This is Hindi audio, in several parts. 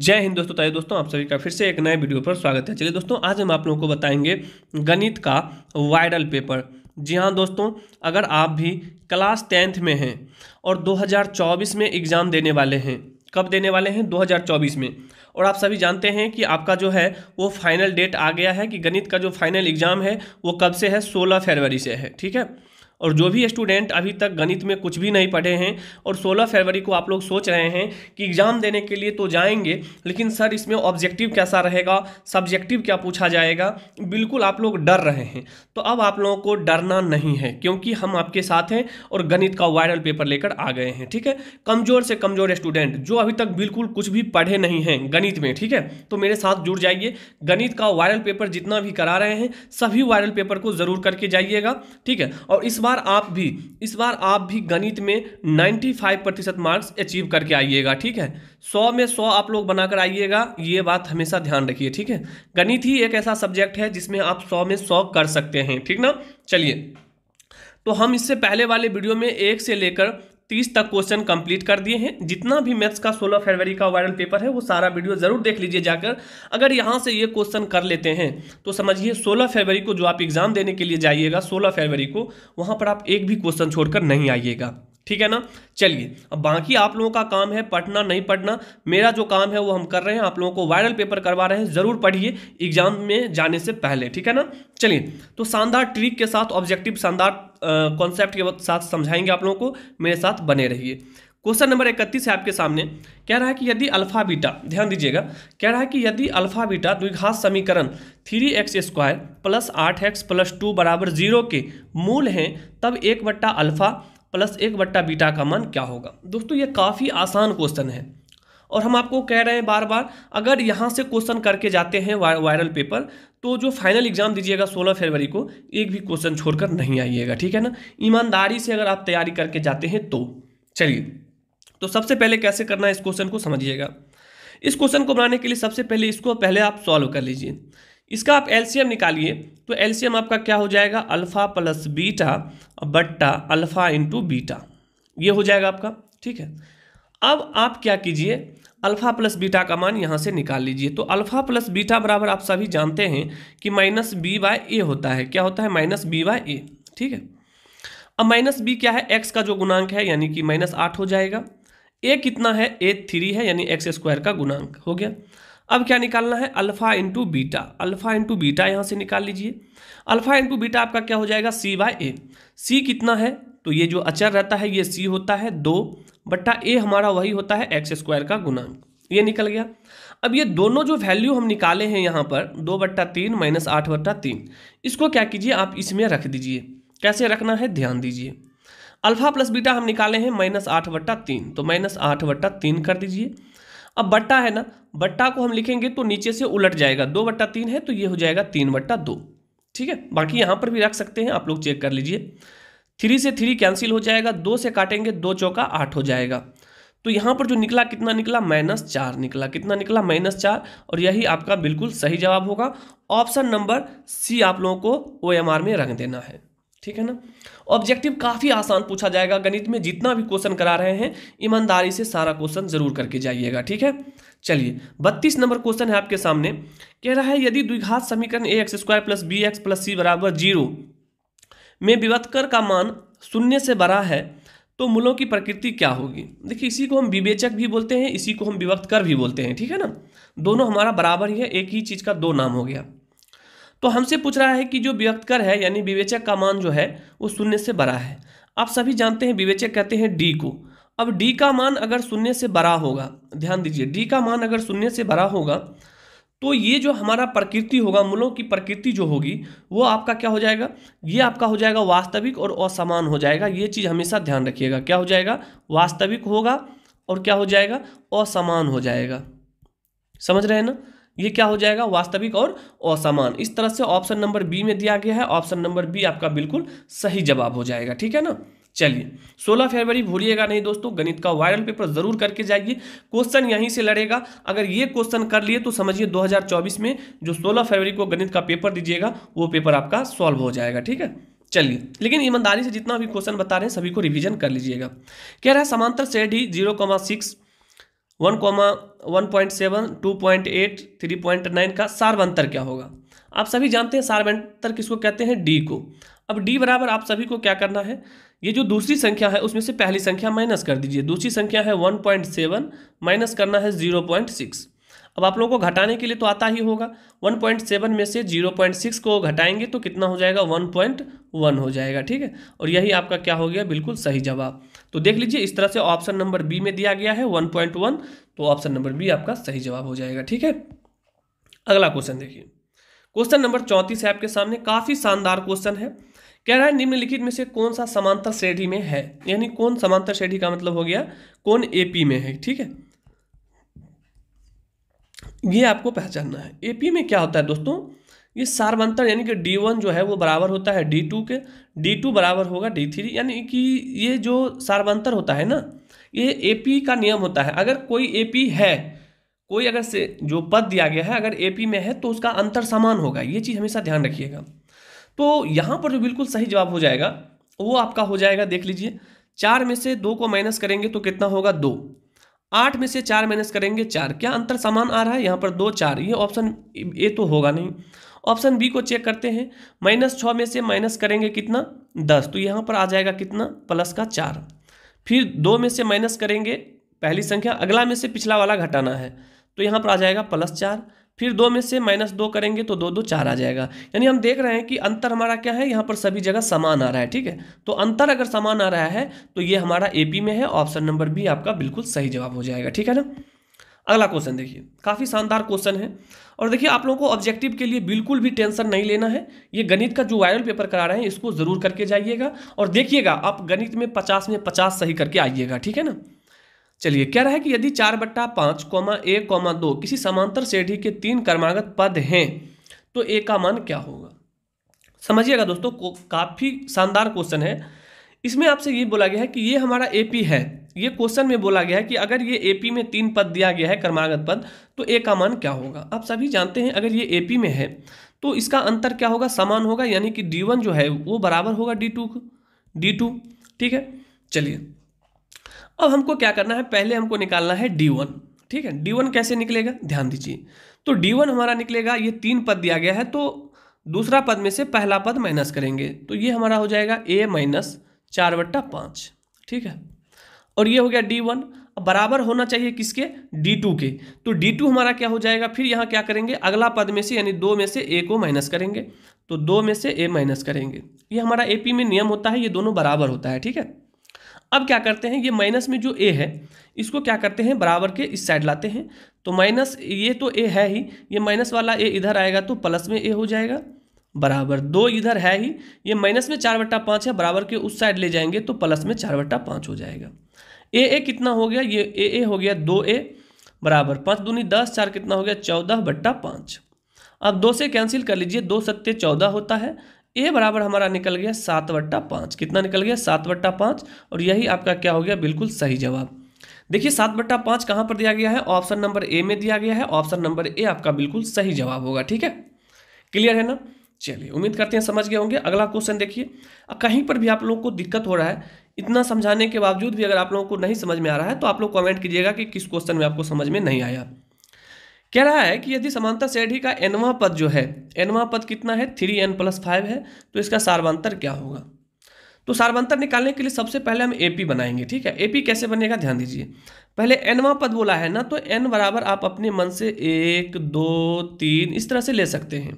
जय हिंद दोस्तों तय दोस्तों आप सभी का फिर से एक नए वीडियो पर स्वागत है चलिए दोस्तों आज हम आप लोगों को बताएंगे गणित का वायरल पेपर जी हाँ दोस्तों अगर आप भी क्लास टेंथ में हैं और 2024 में एग्ज़ाम देने वाले हैं कब देने वाले हैं 2024 में और आप सभी जानते हैं कि आपका जो है वो फाइनल डेट आ गया है कि गणित का जो फाइनल एग्ज़ाम है वो कब से है सोलह फरवरी से है ठीक है और जो भी स्टूडेंट अभी तक गणित में कुछ भी नहीं पढ़े हैं और 16 फरवरी को आप लोग सोच रहे हैं कि एग्ज़ाम देने के लिए तो जाएंगे लेकिन सर इसमें ऑब्जेक्टिव कैसा रहेगा सब्जेक्टिव क्या पूछा जाएगा बिल्कुल आप लोग डर रहे हैं तो अब आप लोगों को डरना नहीं है क्योंकि हम आपके साथ हैं और गणित का वायरल पेपर लेकर आ गए हैं ठीक है कमज़ोर से कमज़ोर स्टूडेंट जो अभी तक बिल्कुल कुछ भी पढ़े नहीं हैं गणित में ठीक है तो मेरे साथ जुड़ जाइए गणित का वायरल पेपर जितना भी करा रहे हैं सभी वायरल पेपर को ज़रूर करके जाइएगा ठीक है और इस बार बार आप भी इस बार आप भी गणित में 95 प्रतिशत मार्क्स अचीव करके आइएगा ठीक है 100 में 100 आप लोग बनाकर आइएगा ये बात हमेशा ध्यान रखिए ठीक है गणित ही एक ऐसा सब्जेक्ट है जिसमें आप 100 में 100 कर सकते हैं ठीक ना चलिए तो हम इससे पहले वाले वीडियो में एक से लेकर तीस तक क्वेश्चन कंप्लीट कर दिए हैं जितना भी मैथ्स का सोलह फरवरी का वायरल पेपर है वो सारा वीडियो ज़रूर देख लीजिए जाकर अगर यहाँ से ये क्वेश्चन कर लेते हैं तो समझिए सोलह फरवरी को जो आप एग्ज़ाम देने के लिए जाइएगा सोलह फरवरी को वहाँ पर आप एक भी क्वेश्चन छोड़कर नहीं आइएगा ठीक है ना चलिए अब बाकी आप लोगों का काम है पढ़ना नहीं पढ़ना मेरा जो काम है वो हम कर रहे हैं आप लोगों को वायरल पेपर करवा रहे हैं ज़रूर पढ़िए एग्जाम में जाने से पहले ठीक है ना चलिए तो शानदार ट्रिक के साथ ऑब्जेक्टिव शानदार कॉन्सेप्ट के साथ समझाएंगे आप लोगों को मेरे साथ बने रहिए क्वेश्चन नंबर इकतीस है आपके सामने कह रहा है कि यदि अल्फा बीटा ध्यान दीजिएगा कह रहा है कि यदि अल्फा बीटा द्विघात समीकरण थ्री एक्स स्क्वायर प्लस आठ एक्स प्लस टू बराबर जीरो के मूल हैं तब एक बट्टा अल्फा प्लस एक बट्टा बीटा का मान क्या होगा दोस्तों ये काफ़ी आसान क्वेश्चन है और हम आपको कह रहे हैं बार बार अगर यहाँ से क्वेश्चन करके जाते हैं वायरल पेपर तो जो फाइनल एग्जाम दीजिएगा 16 फरवरी को एक भी क्वेश्चन छोड़कर नहीं आइएगा ठीक है ना ईमानदारी से अगर आप तैयारी करके जाते हैं तो चलिए तो सबसे पहले कैसे करना है इस क्वेश्चन को समझिएगा इस क्वेश्चन को बनाने के लिए सबसे पहले इसको पहले आप सॉल्व कर लीजिए इसका आप एलसीएम निकालिए तो एलसीएम आपका क्या हो जाएगा अल्फ़ा प्लस बीटा बट्टा अल्फ़ा इंटू बीटा ये हो जाएगा आपका ठीक है अब आप क्या कीजिए अल्फ़ा प्लस बीटा का मान यहाँ से निकाल लीजिए तो अल्फ़ा प्लस बीटा बराबर आप सभी जानते हैं कि माइनस बी बाय ए होता है क्या होता है माइनस बी बाय ए ठीक है अब माइनस बी क्या है एक्स का जो गुणांक है यानी कि माइनस आठ हो जाएगा ए कितना है ए थ्री है यानी एक्स स्क्वायर का गुणांक हो गया अब क्या निकालना है alpha into beta alpha into beta यहाँ से निकाल लीजिए अल्फ़ा इंटू बीटा आपका क्या हो जाएगा सी बाय ए सी कितना है तो ये जो अचर रहता है ये सी होता है दो बट्टा ए हमारा वही होता है एक्स स्क्वायर का गुणांक ये निकल गया अब ये दोनों जो वैल्यू हम निकाले हैं यहाँ पर दो बट्टा तीन माइनस आठ बट्टा तीन इसको क्या कीजिए आप इसमें रख दीजिए कैसे रखना है ध्यान दीजिए अल्फ़ा प्लस बीटा हम निकाले हैं माइनस आठ बट्टा तीन तो माइनस आठ बट्टा तीन कर दीजिए अब बट्टा है ना बट्टा को हम लिखेंगे तो नीचे से उलट जाएगा दो बट्टा तीन है तो ये हो जाएगा तीन बट्टा दो ठीक है बाकी यहाँ पर भी रख सकते हैं आप लोग चेक कर लीजिए थ्री से थ्री कैंसिल हो जाएगा दो से काटेंगे दो चौका आठ हो जाएगा तो यहाँ पर जो निकला कितना निकला माइनस चार निकला कितना निकला माइनस चार और यही आपका बिल्कुल सही जवाब होगा ऑप्शन नंबर सी आप लोगों को ओ में रख देना है ठीक है ना ऑब्जेक्टिव काफ़ी आसान पूछा जाएगा गणित में जितना भी क्वेश्चन करा रहे हैं ईमानदारी से सारा क्वेश्चन जरूर करके जाइएगा ठीक है चलिए बत्तीस नंबर क्वेश्चन है आपके सामने कह रहा है यदि द्विघात समीकरण A X square plus B X plus C बराबर जीरो में विवत्कर का मान शून्य से बड़ा है तो मूलों की प्रकृति क्या होगी देखिए इसी को हम विवेचक भी बोलते हैं इसी को हम विवक्त भी बोलते हैं ठीक है ना दोनों हमारा बराबर ही है एक ही चीज़ का दो नाम हो गया तो हमसे पूछ रहा है कि जो व्यक्तकर है यानी विवेचक का मान जो है वो शून्य से बड़ा है आप सभी जानते हैं विवेचक कहते हैं डी को अब डी का मान अगर शून्य से बड़ा होगा ध्यान दीजिए डी का मान अगर शून्य से बड़ा होगा तो ये जो हमारा प्रकृति होगा मूलों की प्रकृति जो होगी वो आपका क्या हो जाएगा ये आपका हो जाएगा वास्तविक और असमान हो जाएगा ये चीज़ हमेशा ध्यान रखिएगा क्या हो जाएगा वास्तविक होगा और क्या हो जाएगा असमान हो जाएगा समझ रहे हैं ना ये क्या हो जाएगा वास्तविक और असमान इस तरह से ऑप्शन नंबर बी में दिया गया है ऑप्शन नंबर बी आपका बिल्कुल सही जवाब हो जाएगा ठीक है ना चलिए 16 फरवरी भूलिएगा नहीं दोस्तों गणित का वायरल पेपर जरूर करके जाइए क्वेश्चन यहीं से लड़ेगा अगर ये क्वेश्चन कर लिए तो समझिए 2024 में जो 16 फरवरी को गणित का पेपर दीजिएगा वो पेपर आपका सॉल्व हो जाएगा ठीक है चलिए लेकिन ईमानदारी से जितना भी क्वेश्चन बता रहे हैं सभी को रिवीजन कर लीजिएगा कह रहा है समांतर सेट ही zero comma six one comma one point seven two point eight three point nine का सार्वंतर क्या होगा आप सभी जानते हैं सार्वंतर किसको कहते हैं डी को अब डी बराबर आप सभी को क्या करना है ये जो दूसरी संख्या है उसमें से पहली संख्या माइनस कर दीजिए दूसरी संख्या है वन पॉइंट सेवन माइनस करना है जीरो पॉइंट सिक्स अब आप लोगों को घटाने के लिए तो आता ही होगा 1.7 में से 0.6 को घटाएंगे तो कितना हो जाएगा 1.1 हो जाएगा ठीक है और यही आपका क्या हो गया बिल्कुल सही जवाब तो देख लीजिए इस तरह से ऑप्शन नंबर बी में दिया गया है 1.1 तो ऑप्शन नंबर बी आपका सही जवाब हो जाएगा ठीक है अगला क्वेश्चन देखिए क्वेश्चन नंबर चौंतीस है आपके सामने काफ़ी शानदार क्वेश्चन है कह रहा है निम्नलिखित में से कौन सा समांतर श्रेणी में है यानी कौन समांतर श्रेणी का मतलब हो गया कौन एपी में है ठीक है ये आपको पहचानना है एपी में क्या होता है दोस्तों ये सार्वंतर यानी कि डी वन जो है वो बराबर होता है डी टू के डी टू बराबर होगा डी थ्री यानी कि ये जो सार्वंतर होता है ना ये एपी का नियम होता है अगर कोई एपी है कोई अगर से जो पद दिया गया है अगर एपी में है तो उसका अंतर समान होगा ये चीज़ हमेशा ध्यान रखिएगा तो यहाँ पर जो बिल्कुल सही जवाब हो जाएगा वो आपका हो जाएगा देख लीजिए चार में से दो को माइनस करेंगे तो कितना होगा दो आठ में से चार माइनस करेंगे चार क्या अंतर समान आ रहा है यहाँ पर दो चार ये ऑप्शन ए तो होगा नहीं ऑप्शन बी को चेक करते हैं माइनस छः में से माइनस करेंगे कितना दस तो यहाँ पर आ जाएगा कितना प्लस का चार फिर दो में से माइनस करेंगे पहली संख्या अगला में से पिछला वाला घटाना है तो यहाँ पर आ जाएगा प्लस चार फिर दो में से माइनस दो करेंगे तो दो दो चार आ जाएगा यानी हम देख रहे हैं कि अंतर हमारा क्या है यहाँ पर सभी जगह समान आ रहा है ठीक है तो अंतर अगर समान आ रहा है तो ये हमारा ए में है ऑप्शन नंबर बी आपका बिल्कुल सही जवाब हो जाएगा ठीक है ना अगला क्वेश्चन देखिए काफ़ी शानदार क्वेश्चन है और देखिए आप लोगों को ऑब्जेक्टिव के लिए बिल्कुल भी टेंशन नहीं लेना है ये गणित का जो वायरल पेपर करा रहे हैं इसको ज़रूर करके जाइएगा और देखिएगा आप गणित में पचास में पचास सही करके आइएगा ठीक है ना चलिए क्या रहा है कि यदि चार बट्टा पाँच कौमा एक कौमा दो किसी समांतर श्रेणी के तीन कर्मागत पद हैं तो ए का मान क्या होगा समझिएगा दोस्तों काफ़ी शानदार क्वेश्चन है इसमें आपसे ये बोला गया है कि ये हमारा एपी है ये क्वेश्चन में बोला गया है कि अगर ये एपी में तीन पद दिया गया है कर्मागत पद तो ए का मान क्या होगा आप सभी जानते हैं अगर ये एपी में है तो इसका अंतर क्या होगा समान होगा यानी कि डी वन जो है वो बराबर होगा डी टू डी टू ठीक है चलिए अब हमको क्या करना है पहले हमको निकालना है डी वन ठीक है डी वन कैसे निकलेगा ध्यान दीजिए तो डी वन हमारा निकलेगा ये तीन पद दिया गया है तो दूसरा पद में से पहला पद माइनस करेंगे तो ये हमारा हो जाएगा ए माइनस चार बट्टा पाँच ठीक है और ये हो गया डी वन बराबर होना चाहिए किसके डी टू के तो डी टू हमारा क्या हो जाएगा फिर यहाँ क्या करेंगे अगला पद में से यानी दो में से ए को माइनस करेंगे तो दो में से ए माइनस करेंगे ये हमारा ए पी में नियम होता है ये दोनों बराबर होता है ठीक है अब क्या करते हैं ये माइनस में जो ए है इसको क्या करते हैं बराबर के इस साइड लाते हैं तो माइनस ये तो ए है ही ये माइनस वाला ए इधर आएगा तो प्लस में ए हो जाएगा बराबर दो इधर है ही ये माइनस में चार बट्टा पाँच है बराबर के उस साइड ले जाएंगे तो प्लस में चार बट्टा पाँच हो जाएगा ए ए कितना हो गया ये ए ए हो गया दो ए बराबर पाँच दूनी दस चार कितना हो गया चौदह बट्टा पाँच अब दो से कैंसिल कर लीजिए दो सत्ते चौदह होता है ए बराबर हमारा निकल गया सात वट्टा पाँच कितना निकल गया सात वट्टा पाँच और यही आपका क्या हो गया बिल्कुल सही जवाब देखिए सात बट्टा पाँच कहाँ पर दिया गया है ऑप्शन नंबर ए में दिया गया है ऑप्शन नंबर ए आपका बिल्कुल सही जवाब होगा ठीक है क्लियर है ना चलिए उम्मीद करते हैं समझ गए होंगे अगला क्वेश्चन देखिए कहीं पर भी आप लोगों को दिक्कत हो रहा है इतना समझाने के बावजूद भी अगर आप लोगों को नहीं समझ में आ रहा है तो आप लोग कॉमेंट कीजिएगा कि किस क्वेश्चन में आपको समझ में नहीं आया कह रहा है कि यदि समांतर श्रेणी का एनवा पद जो है एनवा पद कितना है थ्री एन प्लस फाइव है तो इसका सार्वांतर क्या होगा तो सार्वांतर निकालने के लिए सबसे पहले हम ए पी बनाएंगे ठीक है ए पी कैसे बनेगा ध्यान दीजिए पहले एनवा पद बोला है ना तो एन बराबर आप अपने मन से एक दो तीन इस तरह से ले सकते हैं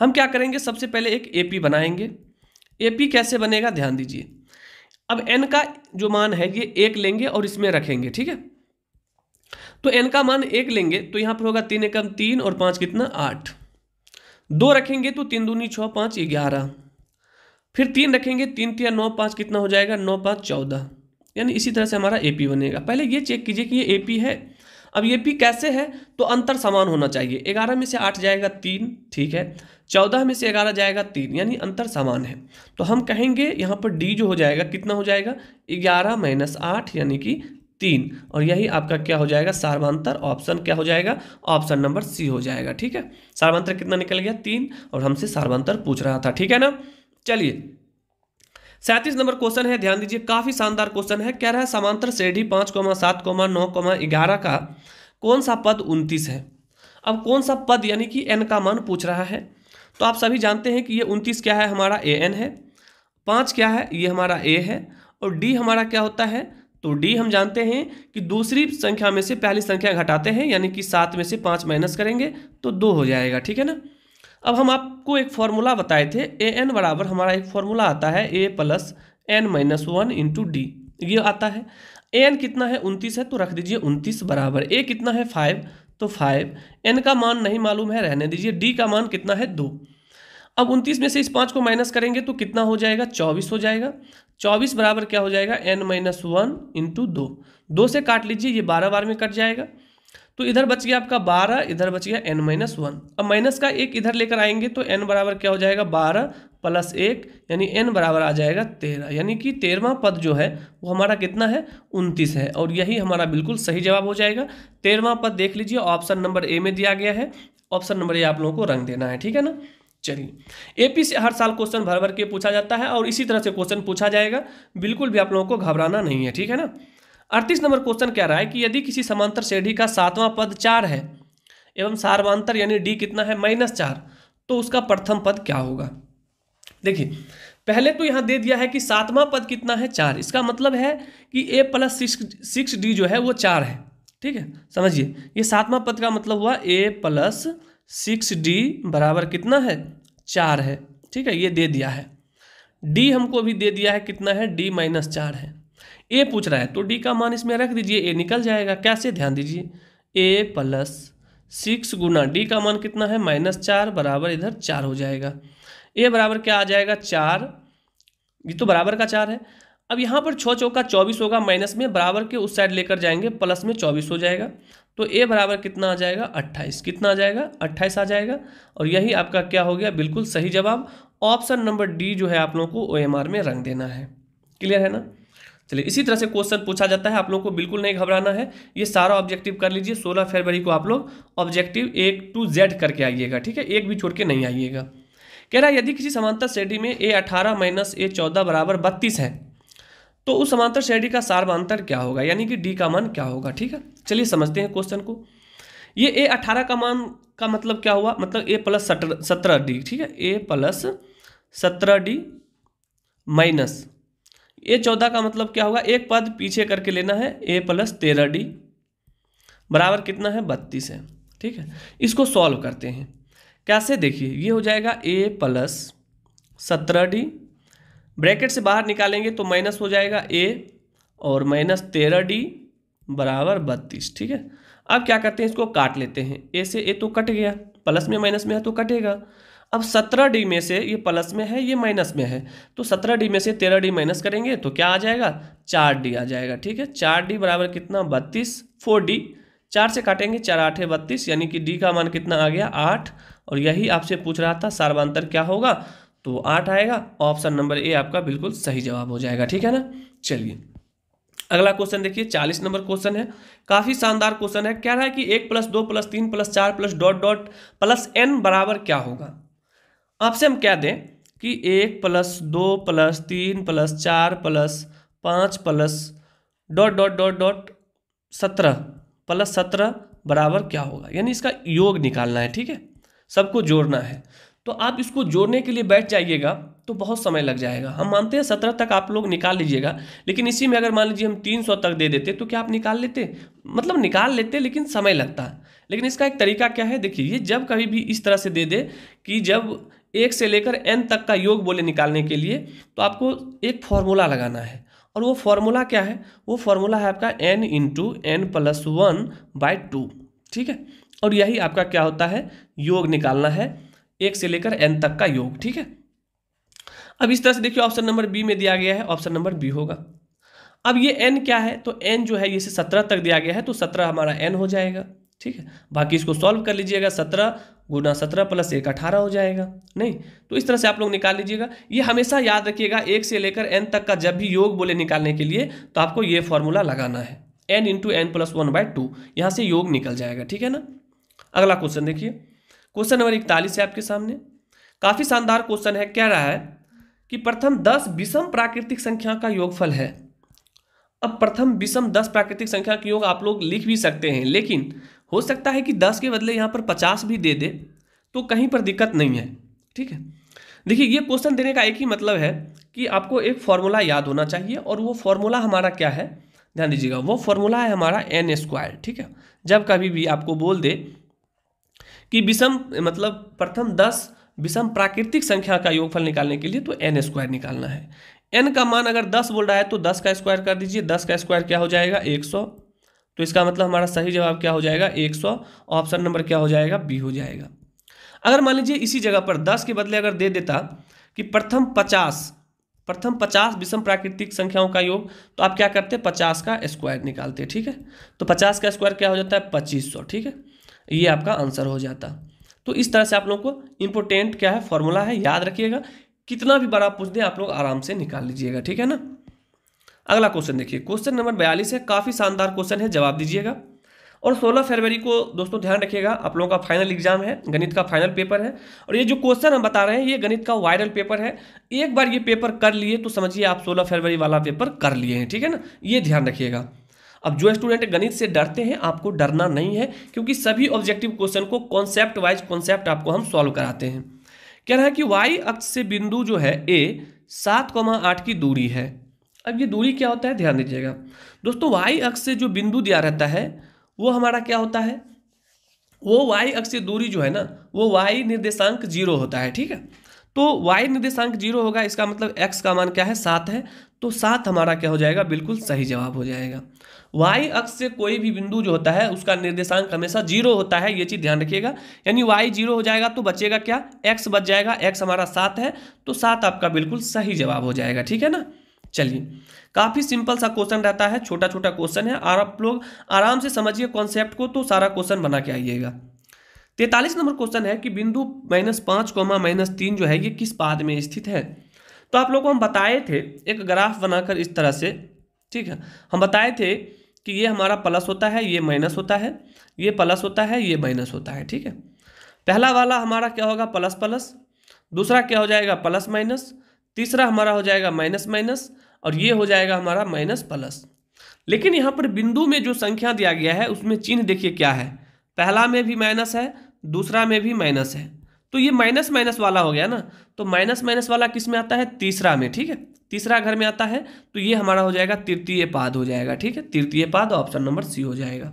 हम क्या करेंगे सबसे पहले एक ए पी बनाएंगे ए पी कैसे बनेगा ध्यान दीजिए अब एन का जो मान है ये एक लेंगे और इसमें रखेंगे ठीक है तो एन का मान एक लेंगे तो यहाँ पर होगा तीन एकम तीन और पाँच कितना आठ दो रखेंगे तो तीन दूनी छः पाँच ग्यारह फिर तीन रखेंगे तीन तीन नौ पाँच कितना हो जाएगा नौ पाँच चौदह यानी इसी तरह से हमारा ए बनेगा पहले ये चेक कीजिए कि ये ए है अब ये पी कैसे है तो अंतर समान होना चाहिए ग्यारह में से आठ जाएगा तीन ठीक है चौदह में से ग्यारह जाएगा तीन यानी अंतर समान है तो हम कहेंगे यहाँ पर डी जो हो जाएगा कितना हो जाएगा ग्यारह माइनस आठ यानी कि तीन और यही आपका क्या हो जाएगा सार्वान्तर ऑप्शन क्या हो जाएगा ऑप्शन नंबर सी हो जाएगा ठीक है सार्वान्तर कितना निकल गया तीन और हमसे सार्वान्तर पूछ रहा था ठीक है ना चलिए सैंतीस नंबर क्वेश्चन है ध्यान दीजिए काफी शानदार क्वेश्चन है कह रहा है समांतर श्रेणी पांच कोमा सात कोमा नौ कोमा ग्यारह का कौन सा पद उनतीस है अब कौन सा पद यानी कि एन का मान पूछ रहा है तो आप सभी जानते हैं कि ये उनतीस क्या है हमारा ए एन है पांच क्या है ये हमारा ए है और डी हमारा क्या होता है तो डी हम जानते हैं कि दूसरी संख्या में से पहली संख्या घटाते हैं यानी कि सात में से पाँच माइनस करेंगे तो दो हो जाएगा ठीक है ना अब हम आपको एक फॉर्मूला बताए थे ए एन बराबर हमारा एक फॉर्मूला आता है A plus N minus one into D ये आता है ए एन कितना है उनतीस है तो रख दीजिए उनतीस बराबर ए कितना है फाइव तो फाइव एन का मान नहीं मालूम है रहने दीजिए डी का मान कितना है दो अब उनतीस में से इस पाँच को माइनस करेंगे तो कितना हो जाएगा चौबीस हो जाएगा चौबीस बराबर क्या हो जाएगा एन माइनस वन इंटू दो दो से काट लीजिए ये बारह बार में कट जाएगा तो इधर बच गया आपका बारह इधर बच गया एन माइनस वन अब माइनस का एक इधर लेकर आएंगे तो एन बराबर क्या हो जाएगा बारह प्लस एक यानी एन बराबर आ जाएगा तेरह यानी कि तेरहवा पद जो है वो हमारा कितना है उनतीस है और यही हमारा बिल्कुल सही जवाब हो जाएगा तेरहवा पद देख लीजिए ऑप्शन नंबर ए में दिया गया है ऑप्शन नंबर ए आप लोगों को रंग देना है ठीक है ना चलिए एपी से हर साल क्वेश्चन भर भर के पूछा जाता है और इसी तरह से क्वेश्चन पूछा जाएगा बिल्कुल भी आप लोगों को घबराना नहीं है ठीक है ना अड़तीस नंबर क्वेश्चन कह रहा है कि यदि किसी समांतर श्रेणी का सातवां पद चार है एवं सार्वांतर यानी डी कितना है माइनस चार तो उसका प्रथम पद क्या होगा देखिए पहले तो यहाँ दे दिया है कि सातवां पद कितना है चार इसका मतलब है कि A plus six six D जो है वो चार है ठीक है समझिए ये सातवां पद का मतलब हुआ ए प्लस सिक्स डी बराबर कितना है चार है ठीक है ये दे दिया है डी हमको भी दे दिया है कितना है डी माइनस चार है ए पूछ रहा है तो डी का मान इसमें रख दीजिए ए निकल जाएगा कैसे ध्यान दीजिए ए प्लस सिक्स गुना डी का मान कितना है माइनस चार बराबर इधर चार हो जाएगा ए बराबर क्या आ जाएगा चार ये तो बराबर का चार है अब यहाँ पर छः चौका चौबीस होगा माइनस में बराबर के उस साइड लेकर जाएंगे प्लस में चौबीस हो जाएगा तो ए बराबर कितना आ जाएगा अट्ठाईस कितना आ जाएगा अट्ठाईस आ जाएगा और यही आपका क्या हो गया बिल्कुल सही जवाब ऑप्शन नंबर डी जो है आप लोगों को ओ में रंग देना है क्लियर है ना चलिए इसी तरह से क्वेश्चन पूछा जाता है आप लोगों को बिल्कुल नहीं घबराना है ये सारा ऑब्जेक्टिव कर लीजिए सोलह फरवरी को आप लोग ऑब्जेक्टिव एक टू जेड करके आइएगा ठीक है एक भी छोड़ के नहीं आइएगा कह रहा है यदि किसी समांतर श्रेणी में ए अठारह माइनस ए चौदह बराबर बत्तीस है तो उस समांतर श्रेणी का सार्वांतर क्या होगा यानी कि डी का मान क्या होगा ठीक है चलिए समझते हैं क्वेश्चन को ये ए अठारह का मान का मतलब क्या हुआ मतलब ए प्लस सत्रह डी ठीक है ए प्लस सत्रह डी माइनस ए चौदह का मतलब क्या होगा एक पद पीछे करके लेना है ए प्लस तेरह डी बराबर कितना है बत्तीस है ठीक है इसको सॉल्व करते हैं कैसे देखिए ये हो जाएगा ए प्लस सत्रह डी ब्रैकेट से बाहर निकालेंगे तो माइनस हो जाएगा ए और माइनस तेरह डी बराबर बत्तीस ठीक है अब क्या करते हैं इसको काट लेते हैं ए से ए तो कट गया प्लस में माइनस में है तो कटेगा अब सत्रह डी में से ये प्लस में है ये माइनस में है तो सत्रह डी में से तेरह डी माइनस करेंगे तो क्या आ जाएगा चार डी आ जाएगा ठीक है चार डी बराबर कितना बत्तीस फोर डी चार से काटेंगे चार आठ बत्तीस यानी कि डी का मान कितना आ गया आठ और यही आपसे पूछ रहा था सार्वांतर क्या होगा तो आठ आएगा ऑप्शन नंबर ए आपका बिल्कुल सही जवाब हो जाएगा ठीक है ना चलिए अगला क्वेश्चन देखिए चालीस नंबर क्वेश्चन है काफी शानदार क्वेश्चन है क्या रहा है कि एक प्लस दो प्लस तीन प्लस चार plus dot dot plus N बराबर क्या होगा आपसे हम क्या दें कि एक प्लस दो प्लस तीन प्लस चार प्लस पाँच plus dot dot dot dot सत्रह प्लस सत्रह बराबर क्या होगा यानी इसका योग निकालना है ठीक है सबको जोड़ना है तो आप इसको जोड़ने के लिए बैठ जाइएगा तो बहुत समय लग जाएगा हम मानते हैं सत्रह तक आप लोग निकाल लीजिएगा लेकिन इसी में अगर मान लीजिए हम तीन सौ तक दे देते तो क्या आप निकाल लेते मतलब निकाल लेते लेकिन समय लगता है लेकिन इसका एक तरीका क्या है देखिए ये जब कभी भी इस तरह से दे दे कि जब एक से लेकर एन तक का योग बोले निकालने के लिए तो आपको एक फॉर्मूला लगाना है और वो फॉर्मूला क्या है वो फॉर्मूला है आपका N into N plus one by two ठीक है और यही आपका क्या होता है योग निकालना है एक से लेकर एन तक का योग ठीक है अब इस तरह से देखिए ऑप्शन नंबर बी में दिया गया है ऑप्शन नंबर बी होगा अब ये एन क्या है तो एन जो है ये सत्रह तक दिया गया है तो सत्रह हमारा एन हो जाएगा ठीक है बाकी इसको सॉल्व कर लीजिएगा सत्रह गुना सत्रह प्लस एक अठारह हो जाएगा नहीं तो इस तरह से आप लोग निकाल लीजिएगा ये हमेशा याद रखिएगा एक से लेकर एन तक का जब भी योग बोले निकालने के लिए तो आपको ये फॉर्मूला लगाना है N into N plus one by two यहाँ से योग निकल जाएगा ठीक है ना अगला क्वेश्चन देखिए क्वेश्चन नंबर इकतालीस है आपके सामने काफी शानदार क्वेश्चन है क्या रहा है कि प्रथम दस विषम प्राकृतिक संख्या का योगफल है अब प्रथम विषम दस प्राकृतिक संख्या का योग आप लोग लिख भी सकते हैं लेकिन हो सकता है कि दस के बदले यहाँ पर पचास भी दे दे तो कहीं पर दिक्कत नहीं है ठीक है देखिए ये क्वेश्चन देने का एक ही मतलब है कि आपको एक फॉर्मूला याद होना चाहिए और वो फॉर्मूला हमारा क्या है ध्यान दीजिएगा वो फॉर्मूला है हमारा एन स्क्वायर ठीक है जब कभी भी आपको बोल दे कि विषम मतलब प्रथम दस विषम प्राकृतिक संख्या का योगफल निकालने के लिए तो एन स्क्वायर निकालना है एन का मान अगर दस बोल रहा है तो दस का स्क्वायर कर दीजिए दस का स्क्वायर क्या हो जाएगा एक सौ तो इसका मतलब हमारा सही जवाब क्या हो जाएगा एक सौ ऑप्शन नंबर क्या हो जाएगा बी हो जाएगा अगर मान लीजिए इसी जगह पर दस के बदले अगर दे देता कि प्रथम पचास प्रथम पचास विषम प्राकृतिक संख्याओं का योग तो आप क्या करते पचास का स्क्वायर निकालते ठीक है तो पचास का स्क्वायर क्या हो जाता है पच्चीस सौ ठीक है ये आपका आंसर हो जाता तो इस तरह से आप लोगों को इम्पोर्टेंट क्या है फॉर्मूला है याद रखिएगा कितना भी बड़ा पूछ दें आप लोग आराम से निकाल लीजिएगा ठीक है ना अगला क्वेश्चन देखिए क्वेश्चन नंबर बयालीस है काफ़ी शानदार क्वेश्चन है जवाब दीजिएगा और 16 फरवरी को दोस्तों ध्यान रखिएगा आप लोगों का फाइनल एग्जाम है गणित का फाइनल पेपर है और ये जो क्वेश्चन हम बता रहे हैं ये गणित का वायरल पेपर है एक बार ये पेपर कर लिए तो समझिए आप 16 फरवरी वाला पेपर कर लिए हैं ठीक है ना ये ध्यान रखिएगा अब जो स्टूडेंट गणित से डरते हैं आपको डरना नहीं है क्योंकि सभी ऑब्जेक्टिव क्वेश्चन को कॉन्सेप्ट वाइज कॉन्सेप्ट आपको हम सॉल्व कराते हैं कह रहा है कि वाई अक्ष से बिंदु जो है ए सात कौमा आठ की दूरी है अब ये दूरी क्या होता है ध्यान दीजिएगा दोस्तों वाई अक्ष से जो बिंदु दिया रहता है वो हमारा क्या होता है वो वाई अक्ष से दूरी जो है ना वो वाई निर्देशांक जीरो होता है ठीक है तो वाई निर्देशांक जीरो होगा इसका मतलब एक्स का मान क्या है सात है तो सात हमारा क्या हो जाएगा बिल्कुल सही जवाब हो जाएगा वाई अक्ष से कोई भी बिंदु जो होता है उसका निर्देशांक हमेशा जीरो होता है ये चीज़ ध्यान रखिएगा यानी वाई जीरो हो जाएगा तो बचेगा क्या एक्स बच जाएगा एक्स हमारा सात है तो सात आपका बिल्कुल सही जवाब हो जाएगा ठीक है ना चलिए काफ़ी सिंपल सा क्वेश्चन रहता है छोटा छोटा क्वेश्चन है और आप लोग आराम से समझिए कॉन्सेप्ट को तो सारा क्वेश्चन बना के आइएगा तैतालीस नंबर क्वेश्चन है कि बिंदु माइनस पाँच कौमा माइनस तीन जो है ये किस पाद में स्थित है तो आप लोगों को हम बताए थे एक ग्राफ बनाकर इस तरह से ठीक है हम बताए थे कि ये हमारा प्लस होता है ये माइनस होता है ये प्लस होता है ये माइनस होता है ठीक है पहला वाला हमारा क्या होगा प्लस प्लस दूसरा क्या हो जाएगा प्लस माइनस तीसरा हमारा हो जाएगा माइनस माइनस और ये हो जाएगा हमारा माइनस प्लस लेकिन यहाँ पर बिंदु में जो संख्या दिया गया है उसमें चिन्ह देखिए क्या है पहला में भी माइनस है दूसरा में भी माइनस है तो ये माइनस माइनस वाला हो गया ना तो माइनस माइनस वाला किस में आता है तीसरा में ठीक है तीसरा घर में आता है तो ये हमारा हो जाएगा तृतीय पाद हो जाएगा ठीक है तृतीय पाद ऑप्शन नंबर सी हो जाएगा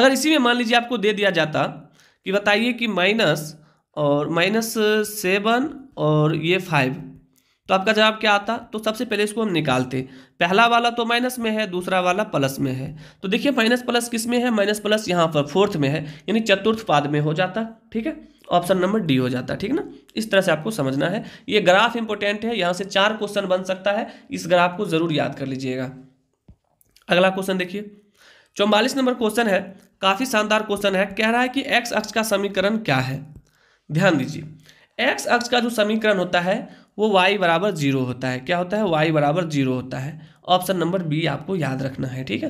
अगर इसी में मान लीजिए आपको दे दिया जाता कि बताइए कि माइनस और माइनस सेवन और ये फाइव तो आपका जवाब क्या आता तो सबसे पहले इसको हम निकालते पहला वाला तो माइनस में है दूसरा वाला प्लस में है तो देखिए माइनस प्लस किस में है माइनस प्लस यहाँ पर फोर्थ में है यानी चतुर्थ पाद में हो जाता ठीक है ऑप्शन नंबर डी हो जाता ठीक ना इस तरह से आपको समझना है ये ग्राफ इंपॉर्टेंट है यहाँ से चार क्वेश्चन बन सकता है इस ग्राफ को जरूर याद कर लीजिएगा अगला क्वेश्चन देखिए चौवालीस नंबर क्वेश्चन है काफ़ी शानदार क्वेश्चन है कह रहा है कि एक्स अक्ष का समीकरण क्या है ध्यान दीजिए एक्स अक्ष का जो समीकरण होता है वो वाई बराबर जीरो होता है क्या होता है वाई बराबर जीरो होता है ऑप्शन नंबर बी आपको याद रखना है ठीक है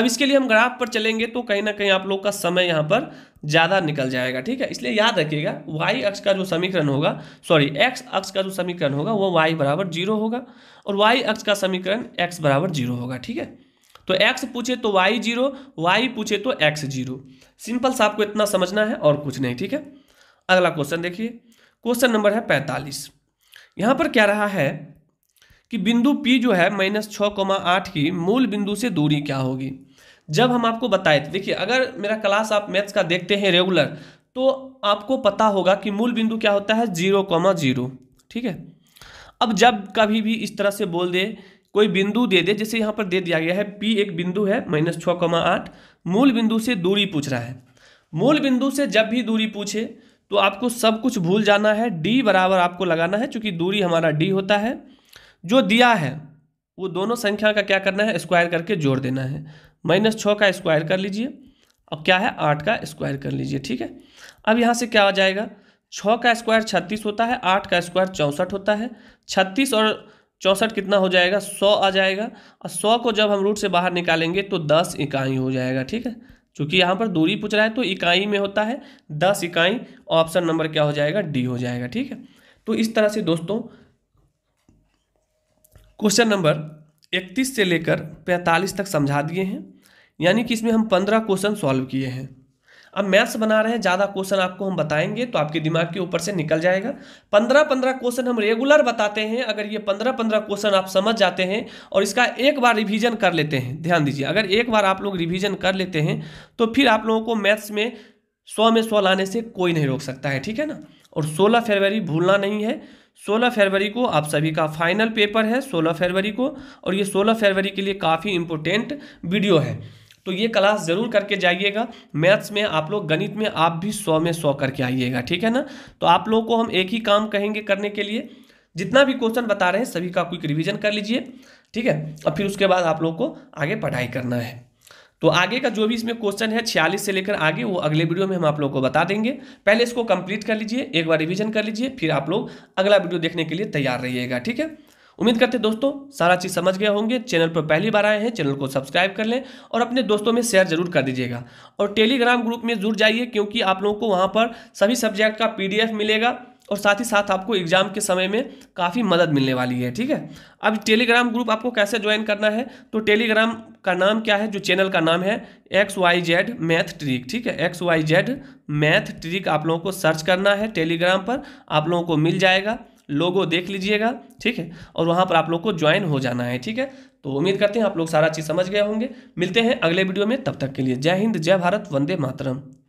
अब इसके लिए हम ग्राफ पर चलेंगे तो कहीं ना कहीं आप लोग का समय यहाँ पर ज़्यादा निकल जाएगा ठीक है इसलिए याद रखिएगा y अक्ष का जो समीकरण होगा सॉरी x अक्ष का जो समीकरण होगा वो y बराबर जीरो होगा और y अक्ष का समीकरण x बराबर जीरो होगा ठीक है तो x पूछे तो y जीरो वाई पूछे तो x जीरो सिंपल सा आपको इतना समझना है और कुछ नहीं ठीक है अगला क्वेश्चन देखिए क्वेश्चन नंबर है पैंतालीस यहाँ पर क्या रहा है कि बिंदु P जो है माइनस छ कोमा आठ की मूल बिंदु से दूरी क्या होगी जब हम आपको बताए थे देखिए अगर मेरा क्लास आप मैथ्स का देखते हैं रेगुलर तो आपको पता होगा कि मूल बिंदु क्या होता है जीरो कॉमा जीरो ठीक है अब जब कभी भी इस तरह से बोल दे कोई बिंदु दे दे जैसे यहाँ पर दे दिया गया है पी एक बिंदु है माइनस छ आठ मूल बिंदु से दूरी पूछ रहा है मूल बिंदु से जब भी दूरी पूछे तो आपको सब कुछ भूल जाना है डी बराबर आपको लगाना है चूँकि दूरी हमारा डी होता है जो दिया है वो दोनों संख्या का क्या करना है स्क्वायर करके जोड़ देना है माइनस छः का स्क्वायर कर लीजिए और क्या है आठ का स्क्वायर कर लीजिए ठीक है अब यहाँ से क्या आ जाएगा छः का स्क्वायर छत्तीस होता है आठ का स्क्वायर चौंसठ होता है छत्तीस और चौंसठ कितना हो जाएगा सौ आ जाएगा और सौ को जब हम रूट से बाहर निकालेंगे तो दस इकाई हो जाएगा ठीक है चूंकि यहाँ पर दूरी पूछ रहा है तो इकाई में होता है दस इकाई ऑप्शन नंबर क्या हो जाएगा डी हो जाएगा ठीक है तो इस तरह से दोस्तों क्वेश्चन नंबर 31 से लेकर 45 तक समझा दिए हैं यानी कि इसमें हम 15 क्वेश्चन सॉल्व किए हैं अब मैथ्स बना रहे हैं ज़्यादा क्वेश्चन आपको हम बताएंगे तो आपके दिमाग के ऊपर से निकल जाएगा पंद्रह पंद्रह क्वेश्चन हम रेगुलर बताते हैं अगर ये पंद्रह पंद्रह क्वेश्चन आप समझ जाते हैं और इसका एक बार रिविजन कर लेते हैं ध्यान दीजिए अगर एक बार आप लोग रिविजन कर लेते हैं तो फिर आप लोगों को मैथ्स में सौ में सौ लाने से कोई नहीं रोक सकता है ठीक है ना और सोलह फरवरी भूलना नहीं है 16 फरवरी को आप सभी का फाइनल पेपर है 16 फरवरी को और ये 16 फरवरी के लिए काफ़ी इम्पोर्टेंट वीडियो है तो ये क्लास ज़रूर करके जाइएगा मैथ्स में आप लोग गणित में आप भी सौ में सौ करके आइएगा ठीक है ना तो आप लोगों को हम एक ही काम कहेंगे करने के लिए जितना भी क्वेश्चन बता रहे हैं सभी का क्विक रिविजन कर लीजिए ठीक है और फिर उसके बाद आप लोग को आगे पढ़ाई करना है तो आगे का जो भी इसमें क्वेश्चन है छियालीस से लेकर आगे वो अगले वीडियो में हम आप लोग को बता देंगे पहले इसको कंप्लीट कर लीजिए एक बार रिवीजन कर लीजिए फिर आप लोग अगला वीडियो देखने के लिए तैयार रहिएगा ठीक है उम्मीद करते दोस्तों सारा चीज़ समझ गए होंगे चैनल पर पहली बार आए हैं चैनल को सब्सक्राइब कर लें और अपने दोस्तों में शेयर जरूर कर दीजिएगा और टेलीग्राम ग्रुप में जुड़ जाइए क्योंकि आप लोगों को वहाँ पर सभी सब्जेक्ट का पी मिलेगा और साथ ही साथ आपको एग्जाम के समय में काफ़ी मदद मिलने वाली है ठीक है अब टेलीग्राम ग्रुप आपको कैसे ज्वाइन करना है तो टेलीग्राम का नाम क्या है जो चैनल का नाम है X Y Z math trick ठीक है X Y Z math trick आप लोगों को सर्च करना है टेलीग्राम पर आप लोगों को मिल जाएगा लोगो देख लीजिएगा ठीक है और वहाँ पर आप लोग को ज्वाइन हो जाना है ठीक है तो उम्मीद करते हैं आप लोग सारा चीज़ समझ गए होंगे मिलते हैं अगले वीडियो में तब तक के लिए जय हिंद जय भारत वंदे मातरम